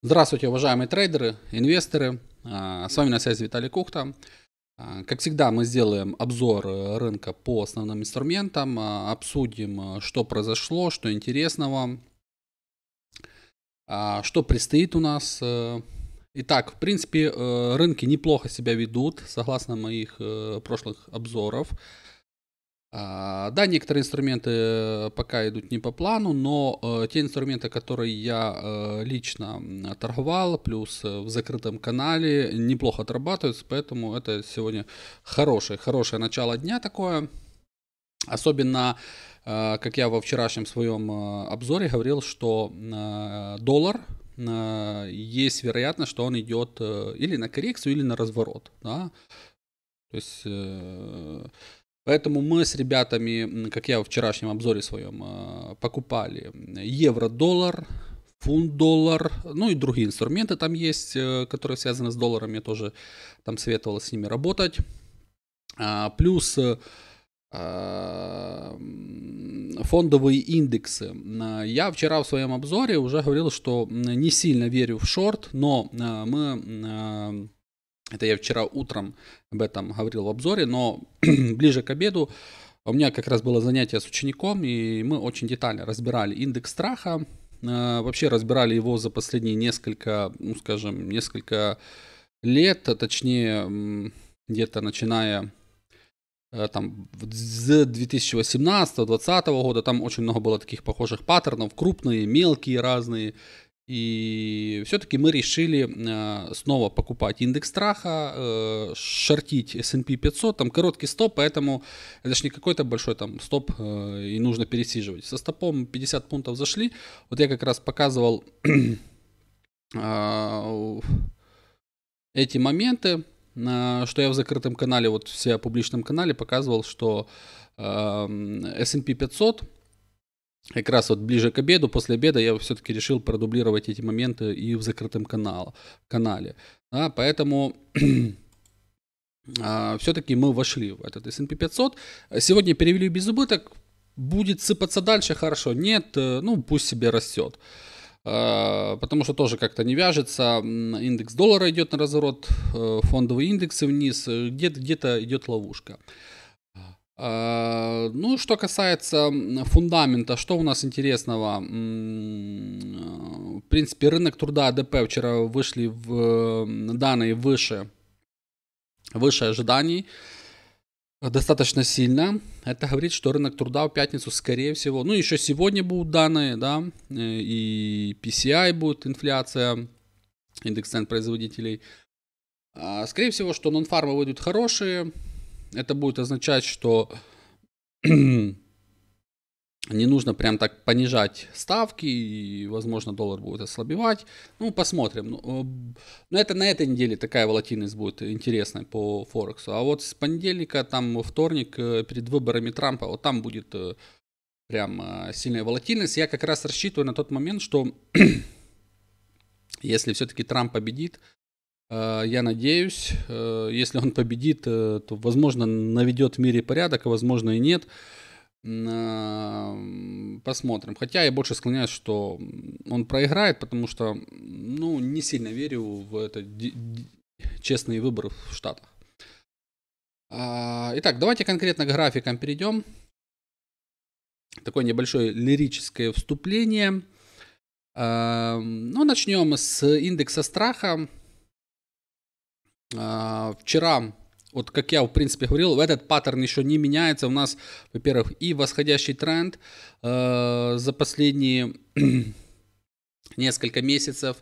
Здравствуйте, уважаемые трейдеры, инвесторы. А, с вами на связи Виталий Кухта. А, как всегда, мы сделаем обзор рынка по основным инструментам, а, обсудим, что произошло, что интересного, что предстоит у нас. Э. Итак, в принципе, э, рынки неплохо себя ведут, согласно моих э, прошлых обзоров. А, да, некоторые инструменты пока идут не по плану, но э, те инструменты, которые я э, лично торговал, плюс э, в закрытом канале, неплохо отрабатываются, поэтому это сегодня хорошее, хорошее начало дня такое. Особенно, как я во вчерашнем своем обзоре говорил, что доллар есть вероятность, что он идет или на коррекцию, или на разворот. Да? То есть Поэтому мы с ребятами, как я в вчерашнем обзоре своем, э, покупали евро-доллар, фунт-доллар, ну и другие инструменты там есть, э, которые связаны с долларами Я тоже там советовал с ними работать. А, плюс э, а, фондовые индексы. Я вчера в своем обзоре уже говорил, что не сильно верю в шорт, но а, мы это я вчера утром об этом говорил в обзоре, но ближе к обеду у меня как раз было занятие с учеником, и мы очень детально разбирали индекс страха, э, вообще разбирали его за последние несколько, ну скажем, несколько лет, а точнее где-то начиная э, там с 2018-2020 года, там очень много было таких похожих паттернов, крупные, мелкие разные, и все-таки мы решили э, снова покупать индекс страха, э, шортить S&P 500, там короткий стоп, поэтому это же не какой-то большой там стоп э, и нужно пересиживать. Со стопом 50 пунктов зашли, вот я как раз показывал эти моменты, что я в закрытом канале, вот в себе публичном канале показывал, что эм, S&P 500 как раз вот ближе к обеду, после обеда я все-таки решил продублировать эти моменты и в закрытом канал, канале. Да, поэтому а, все-таки мы вошли в этот S&P 500. Сегодня перевели без убыток. Будет сыпаться дальше, хорошо. Нет, э, ну пусть себе растет. А, потому что тоже как-то не вяжется. Индекс доллара идет на разворот, э, фондовые индексы вниз. Э, где-то идет ловушка. Э, ну, что касается фундамента, что у нас интересного? Э, в принципе, рынок труда АДП вчера вышли в данные выше, выше ожиданий достаточно сильно. Это говорит, что рынок труда в пятницу, скорее всего, ну, еще сегодня будут данные, да, э, и PCI будет инфляция, индекс цен производителей. А, скорее всего, что нонфармы выйдут хорошие, это будет означать, что не нужно прям так понижать ставки, и, возможно, доллар будет ослабевать. Ну, посмотрим. Но ну, э, ну, это на этой неделе такая волатильность будет интересная по Форексу. А вот с понедельника, там, вторник, э, перед выборами Трампа, вот там будет э, прям сильная волатильность. Я как раз рассчитываю на тот момент, что если все-таки Трамп победит, Э, я надеюсь, э, если он победит, э, то, возможно, наведет в мире порядок, а возможно и нет. Посмотрим. Хотя я больше склоняюсь, что он проиграет, потому что, ну, не сильно верю в это честные выборы в Штатах. А, итак, давайте конкретно к графикам перейдем. Такое небольшое лирическое вступление. Ну, начнем с индекса страха. А, вчера вот как я, в принципе, говорил, в этот паттерн еще не меняется. У нас, во-первых, и восходящий тренд э, за последние несколько месяцев.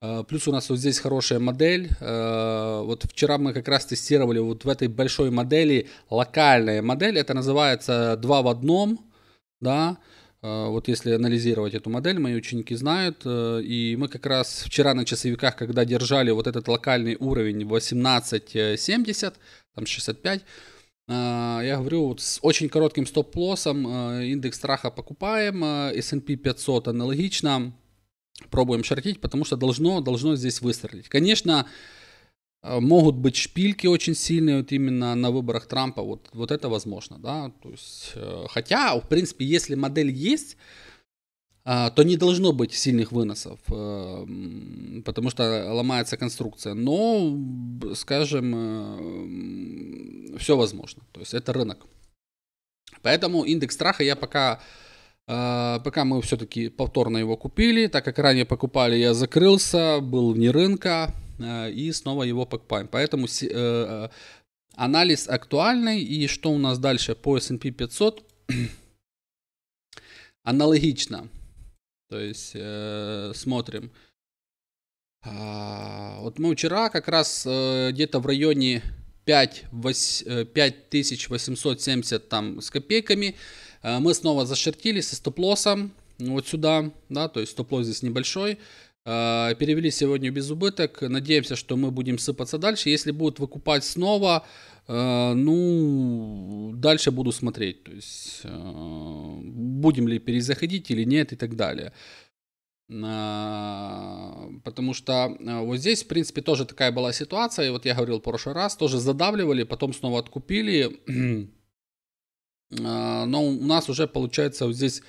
Э, плюс у нас вот здесь хорошая модель. Э, вот вчера мы как раз тестировали вот в этой большой модели локальная модель. Это называется 2 в одном. Да, а, вот если анализировать эту модель, мои ученики знают, э, и мы как раз вчера на часовиках, когда держали вот этот локальный уровень 18.70, там 65, а, я говорю, вот с очень коротким стоп-лоссом э, индекс страха покупаем, э, S&P 500 аналогично, пробуем шортить, потому что должно, должно здесь выстрелить. Конечно, Э, могут быть шпильки очень сильные вот именно на выборах Трампа, вот, вот это возможно, да, то есть, э, хотя, в принципе, если модель есть, э, то не должно быть сильных выносов, потому что ломается конструкция. Но, скажем, все возможно. То есть это рынок. Поэтому индекс страха я пока, пока мы все-таки повторно его купили, так как ранее покупали, я закрылся, был вне рынка. Э, и снова его покупаем. Поэтому э, э, анализ актуальный. И что у нас дальше по S&P 500? Аналогично. То есть э, смотрим. А, вот мы вчера как раз э, где-то в районе 5, 8, 5870 там с копейками. Э, мы снова зашертились со стоп-лоссом вот сюда, да, то есть стоп-лосс здесь небольшой. А, перевели сегодня без убыток. Надеемся, что мы будем сыпаться дальше. Если будут выкупать снова, а, ну, дальше буду смотреть. То есть, а, будем ли перезаходить или нет и так далее. Потому что вот здесь, в принципе, тоже такая была ситуация. И вот я говорил в прошлый раз, тоже задавливали, потом снова откупили. Но у нас уже получается вот здесь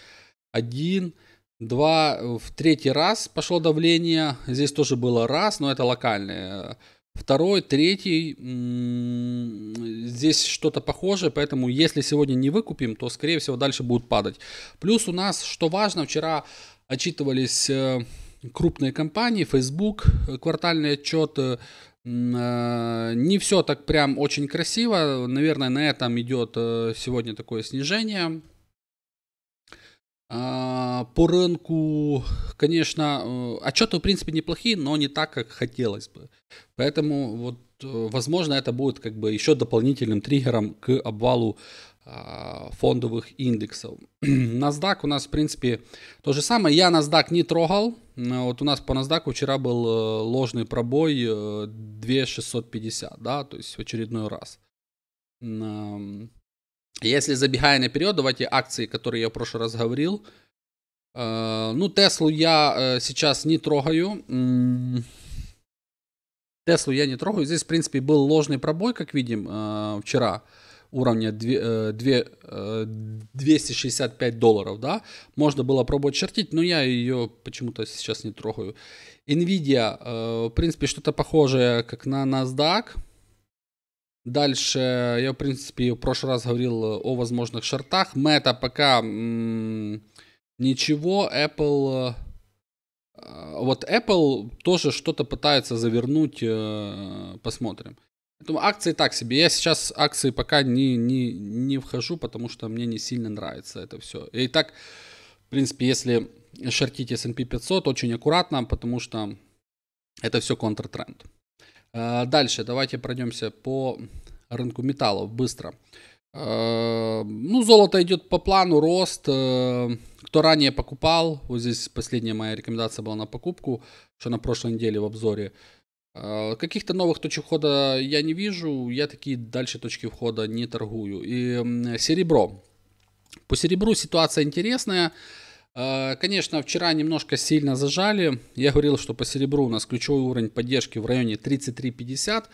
один... Два, э, в третий раз пошло давление. Здесь тоже было раз, но это локальное. Второй, третий, здесь что-то похожее, поэтому если сегодня не выкупим, то, скорее всего, дальше будут падать. Плюс у нас, что важно, вчера отчитывались э, крупные компании, Facebook, э, квартальный отчет, не все так прям очень красиво, наверное, на этом идет сегодня такое снижение, а, по рынку, конечно, э, отчеты, в принципе, неплохие, но не так, как хотелось бы. Поэтому, вот, э, возможно, это будет как бы еще дополнительным триггером к обвалу а, фондовых индексов. NASDAQ у нас, в принципе, то же самое. Я NASDAQ не трогал. Э, вот у нас по NASDAQ вчера был ложный пробой 2650, да, то есть в очередной раз. Если забегая наперед, давайте акции, которые я в прошлый раз говорил. Э, ну, Теслу я э, сейчас не трогаю. Теслу я не трогаю. Здесь, в принципе, был ложный пробой, как видим, э, вчера уровня 265 долларов, да, можно было пробовать чертить, но я ее почему-то сейчас не трогаю. Nvidia, в принципе, что-то похожее, как на NASDAQ, Дальше я, в принципе, в прошлый раз говорил о возможных шортах. Мета пока ничего. Apple... Э, вот Apple тоже что-то пытается завернуть. Э, посмотрим. Поэтому акции так себе. Я сейчас акции пока не, не, не вхожу, потому что мне не сильно нравится это все. И так, в принципе, если шортить S&P 500, очень аккуратно, потому что это все контртренд. Э, дальше давайте пройдемся по рынку металлов быстро. Э, ну, золото идет по плану, рост. Э, кто ранее покупал, вот здесь последняя моя рекомендация была на покупку, что на прошлой неделе в обзоре. Каких-то новых точек входа я не вижу, я такие дальше точки входа не торгую. И серебро. По серебру ситуация интересная. А, конечно, вчера немножко сильно зажали. Я говорил, что по серебру у нас ключевой уровень поддержки в районе 33.50.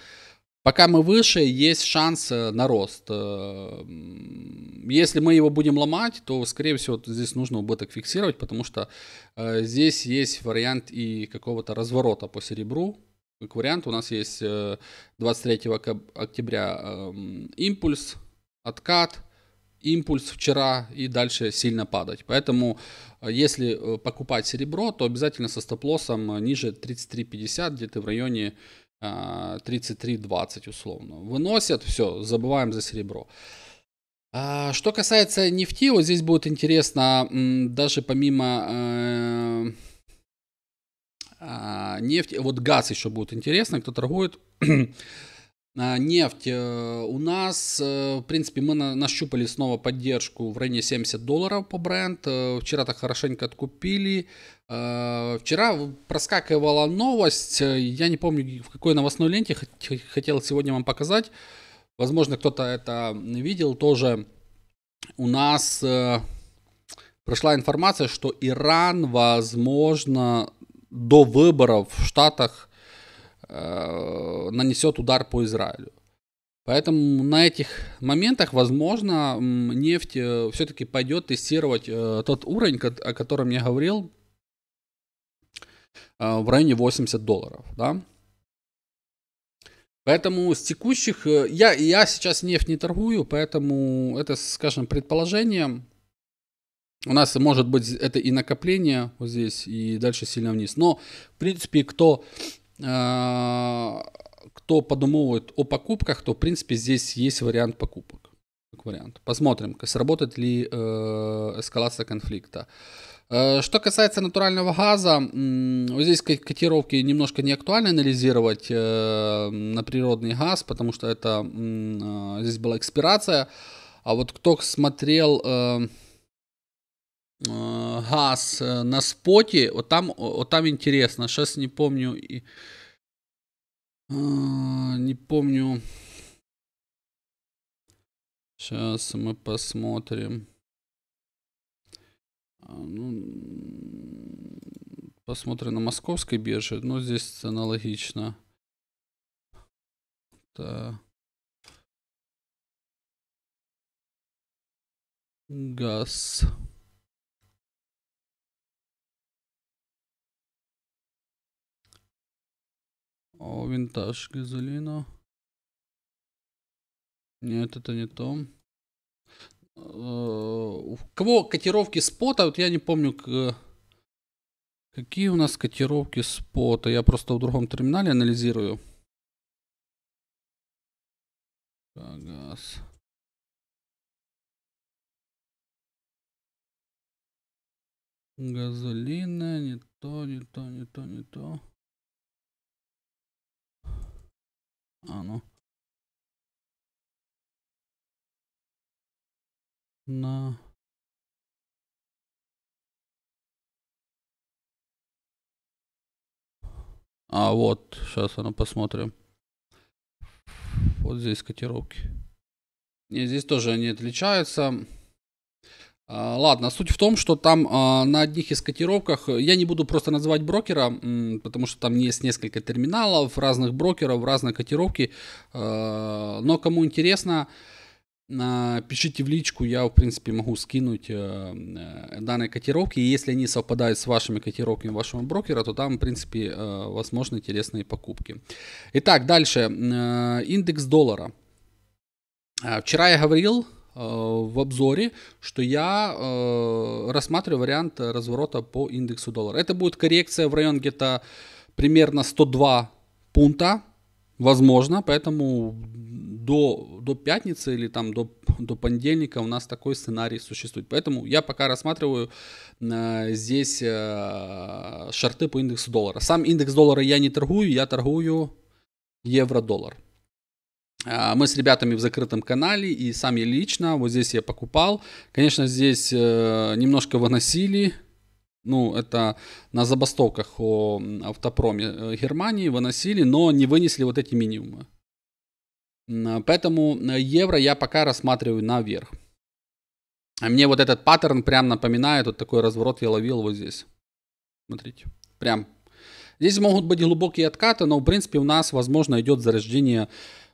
Пока мы выше, есть шанс э, на рост. Э, если мы его будем ломать, то, скорее всего, здесь нужно убыток фиксировать, потому что э, здесь есть вариант и какого-то разворота по серебру. Как вариант, у нас есть 23 октября импульс, откат – импульс вчера и дальше сильно падать. Поэтому э, если э, покупать серебро, то обязательно со стоп-лоссом э, ниже 33.50, где-то в районе 33.20 условно. Выносят, все, забываем за серебро. А, что касается нефти, вот здесь будет интересно, даже помимо а, нефти, вот газ еще будет интересно, кто торгует. А, нефть. Э, у нас, э, в принципе, мы нащупали снова поддержку в районе 70 долларов по бренд. Э, вчера так хорошенько откупили. Вчера проскакивала новость. Я не помню, в какой новостной ленте хотел сегодня вам показать. Возможно, кто-то это видел тоже. У нас прошла информация, что Иран, возможно, до выборов в Штатах Э, нанесет удар по Израилю. Поэтому на этих моментах, возможно, нефть э, все-таки пойдет тестировать э, тот уровень, о котором я говорил, в районе 80 долларов. Да? Поэтому с текущих... Я, я сейчас нефть не торгую, поэтому это, скажем, предположение. У нас может быть это и накопление вот здесь, и дальше сильно вниз. Но, в принципе, кто а, кто подумывает о покупках, то, в принципе, здесь есть вариант покупок. Как вариант. Посмотрим, сработает ли э, эскалация конфликта. Э, что касается натурального газа, здесь котировки немножко не актуально анализировать э, на природный газ, потому что это здесь была экспирация. А вот кто смотрел газ э, на споте, вот там, вот там интересно. Сейчас не помню, а, не помню. Сейчас мы посмотрим. А, ну, посмотрим на московской бирже, но здесь аналогично. Да. Газ. О, винтаж газолина. Нет, это не то. Э, кого котировки спота? Вот я не помню, какие у нас котировки спота. Я просто в другом терминале анализирую. Газ. Газолина, не то, не то, не то, не то. А ну. На... А вот, сейчас оно а ну посмотрим. Вот здесь котировки. не здесь тоже они отличаются. А, ладно, суть в том, что там а, на одних из котировках, э, я не буду просто называть брокера, потому что там есть несколько терминалов, разных брокеров, разные котировки, а, но кому интересно, пишите в личку, я, в принципе, могу скинуть э, э, данные котировки, и если они совпадают с вашими котировками вашего брокера, то там, в принципе, возможны интересные покупки. Итак, дальше, индекс доллара. Вчера я говорил, Э, в обзоре, что я э, рассматриваю вариант разворота по индексу доллара. Это будет коррекция в район где-то примерно 102 пункта, возможно, поэтому до, до пятницы или там до, до понедельника у нас такой сценарий существует. Поэтому я пока рассматриваю э, здесь э, шарты по индексу доллара. Сам индекс доллара я не торгую, я торгую евро-доллар. А, мы с ребятами в закрытом канале и сам я лично, вот здесь я покупал. Конечно, здесь э, немножко выносили, ну, это на забастовках о автопроме э, Германии выносили, но не вынесли вот эти минимумы. А, поэтому э, евро я пока рассматриваю наверх. А мне вот этот паттерн прям напоминает, вот такой разворот я ловил вот здесь. Смотрите, прям. Здесь могут быть глубокие откаты, но в принципе у нас, возможно, идет зарождение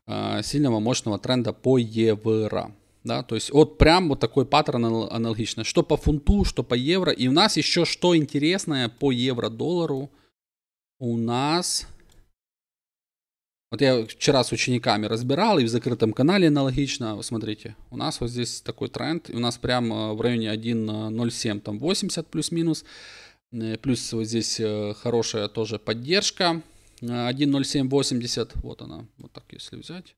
а, сильного мощного тренда по евро. Да, то есть вот прям вот такой паттерн аналогично. Что по фунту, что по евро. И у нас еще что интересное по евро-доллару. У нас... Вот я вчера с учениками разбирал, и в закрытом канале аналогично. Смотрите, у нас вот здесь такой тренд. И у нас прям э, в районе 1.07, там 80 плюс-минус. Э, плюс вот здесь э, хорошая тоже поддержка. 1.0780, вот она, вот так если взять.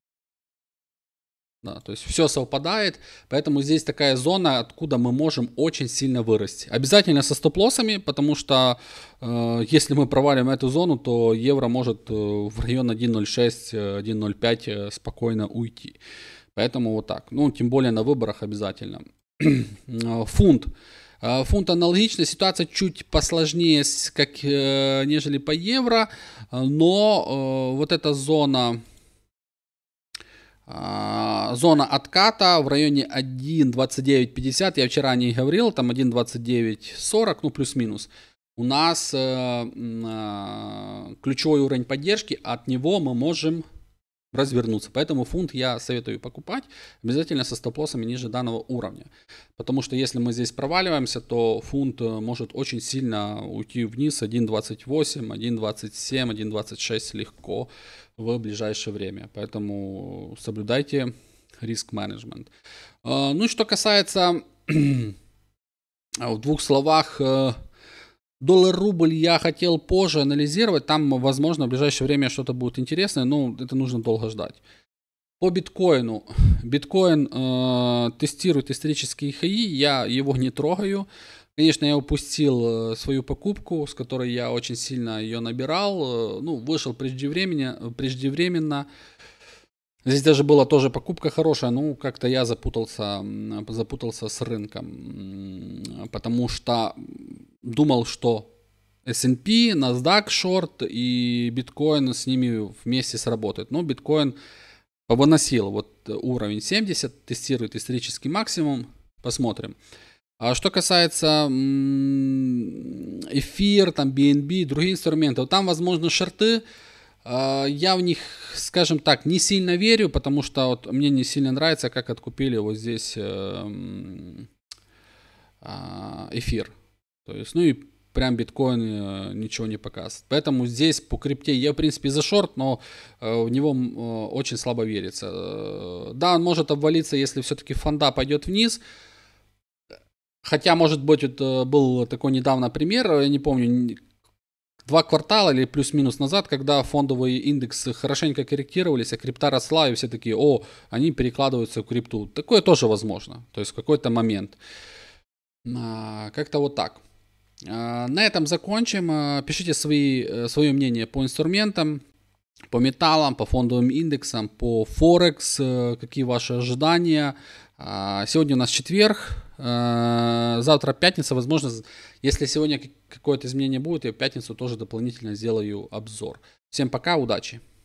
Да, то есть все совпадает, поэтому здесь такая зона, откуда мы можем очень сильно вырасти. Обязательно со стоп-лоссами, потому что э, если мы провалим эту зону, то евро может э, в район 1.06-1.05 э, э, спокойно уйти. Поэтому вот так. Ну, тем более на выборах обязательно. Э, фунт. Э, фунт аналогично, ситуация чуть посложнее, как, э, нежели по евро, но вот эта зона зона отката в районе 1.2950, я вчера не говорил, там 1.2940, ну плюс-минус. У нас ключевой уровень поддержки, от него мы можем развернуться. Поэтому фунт я советую покупать обязательно со стоп-лоссами ниже данного уровня. Потому что если мы здесь проваливаемся, то фунт э, может очень сильно уйти вниз 1.28, 1.27, 1.26 легко в ближайшее время. Поэтому соблюдайте риск-менеджмент. Э, ну и что касается в двух словах э, Доллар-рубль я хотел позже анализировать. Там, возможно, в ближайшее время что-то будет интересное, но это нужно долго ждать. По биткоину. Биткоин э, тестирует исторические хаи, я его не трогаю. Конечно, я упустил э, свою покупку, с которой я очень сильно ее набирал. Э, ну, вышел преждевременно. преждевременно. Здесь даже была тоже покупка хорошая, но ну, как-то я запутался, запутался с рынком, потому что думал, что S&P, NASDAQ шорт и биткоин с ними вместе сработает. Но биткоин повыносил вот уровень 70, тестирует исторический максимум, посмотрим. А что касается эфир, там BNB, другие инструменты, вот там возможно шорты, а, я в них, скажем так, не сильно верю, потому что вот мне не сильно нравится, как откупили вот здесь э, а, эфир. То есть, ну и прям биткоин э, ничего не показывает. Поэтому здесь по крипте я, в принципе, за шорт, но э, в него очень слабо верится. Да, он может обвалиться, если все-таки фонда пойдет вниз. Хотя, может быть, вот был такой недавно пример, я не помню, два квартала или плюс-минус назад, когда фондовые индексы хорошенько корректировались, а крипта росла, и все такие, о, они перекладываются в крипту. Такое тоже возможно, то есть в какой-то момент. А, как-то вот так. А, на этом закончим. А, пишите свои, э, свое мнение по инструментам, по металлам, по фондовым индексам, по Форекс, э, какие ваши ожидания. Сегодня у нас четверг, завтра пятница, возможно, если сегодня какое-то изменение будет, я в пятницу тоже дополнительно сделаю обзор. Всем пока, удачи!